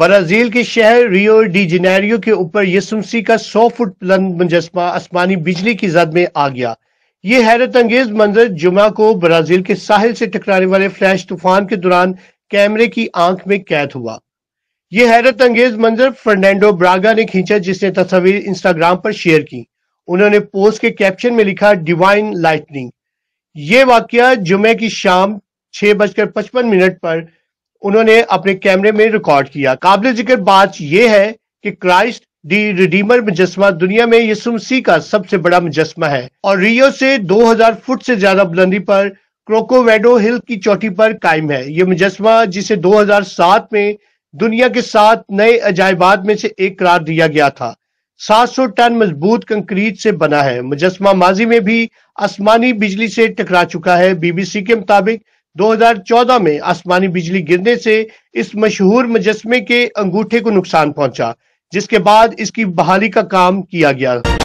Brazil के शहर Rio de जिनेरियो के ऊपर यसुमसी का 100 फुट बुलंद मुजस्मा आसमानी बिजली की जद में आ गया ये हैरत अंगेज मंजर जुमा को ब्राजील के साहिल से टकराने वाले फ्लैश तूफान के दौरान कैमरे की आंख में कैद हुआ यह हैरत अंगेज मंजर फर्नैंडो ब्रागा ने खींचा जिसने तस्वीर इंस्टाग्राम पर शेयर की उन्होंने पोस्ट के कैप्शन में लिखा डिवाइन लाइटनिंग ये वाक्य जुमे की शाम छह बजकर पचपन मिनट पर उन्होंने अपने कैमरे में रिकॉर्ड किया काबिल जिक्र बात यह है कि क्राइस्ट डी रिडीमर मुजस्मा दुनिया में यसुम सी का सबसे बड़ा मुजस्मा है और रियो से 2000 फुट से ज्यादा बुलंदी पर क्रोकोवेडो हिल की चोटी पर कायम है ये मुजस्मा जिसे 2007 में दुनिया के सात नए अजायबाद में से एक करार दिया गया था 700 टन मजबूत कंक्रीट से बना है मुजस्मा माजी में भी आसमानी बिजली से टकरा चुका है बीबीसी के मुताबिक 2014 में आसमानी बिजली गिरने से इस मशहूर मुजस्मे के अंगूठे को नुकसान पहुंचा जिसके बाद इसकी बहाली का काम किया गया